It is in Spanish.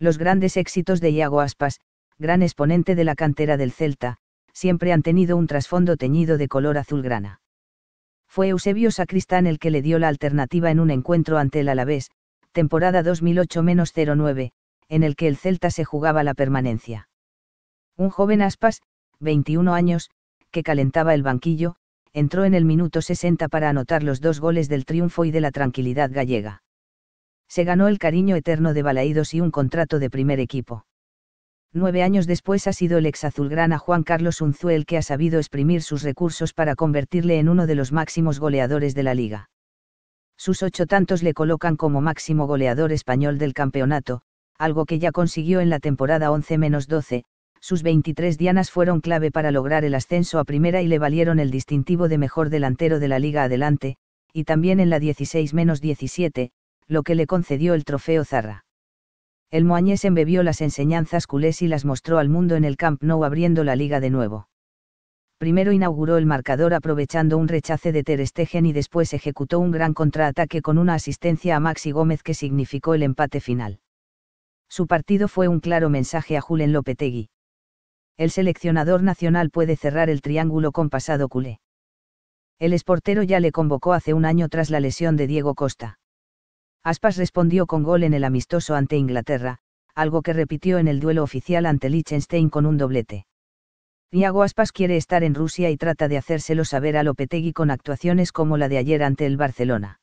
Los grandes éxitos de Iago Aspas, gran exponente de la cantera del Celta, siempre han tenido un trasfondo teñido de color azulgrana. Fue Eusebio Sacristán el que le dio la alternativa en un encuentro ante el Alavés, temporada 2008-09, en el que el Celta se jugaba la permanencia. Un joven Aspas, 21 años, que calentaba el banquillo, entró en el minuto 60 para anotar los dos goles del triunfo y de la tranquilidad gallega se ganó el cariño eterno de Balaídos y un contrato de primer equipo. Nueve años después ha sido el ex azulgrana Juan Carlos Unzuel que ha sabido exprimir sus recursos para convertirle en uno de los máximos goleadores de la liga. Sus ocho tantos le colocan como máximo goleador español del campeonato, algo que ya consiguió en la temporada 11-12, sus 23 dianas fueron clave para lograr el ascenso a primera y le valieron el distintivo de mejor delantero de la liga adelante, y también en la 16-17, lo que le concedió el trofeo Zarra. El Moañés embebió las enseñanzas culés y las mostró al mundo en el Camp Nou abriendo la liga de nuevo. Primero inauguró el marcador aprovechando un rechace de Ter y después ejecutó un gran contraataque con una asistencia a Maxi Gómez que significó el empate final. Su partido fue un claro mensaje a Julen Lopetegui. El seleccionador nacional puede cerrar el triángulo con pasado culé. El esportero ya le convocó hace un año tras la lesión de Diego Costa. Aspas respondió con gol en el amistoso ante Inglaterra, algo que repitió en el duelo oficial ante Liechtenstein con un doblete. Iago Aspas quiere estar en Rusia y trata de hacérselo saber a Lopetegui con actuaciones como la de ayer ante el Barcelona.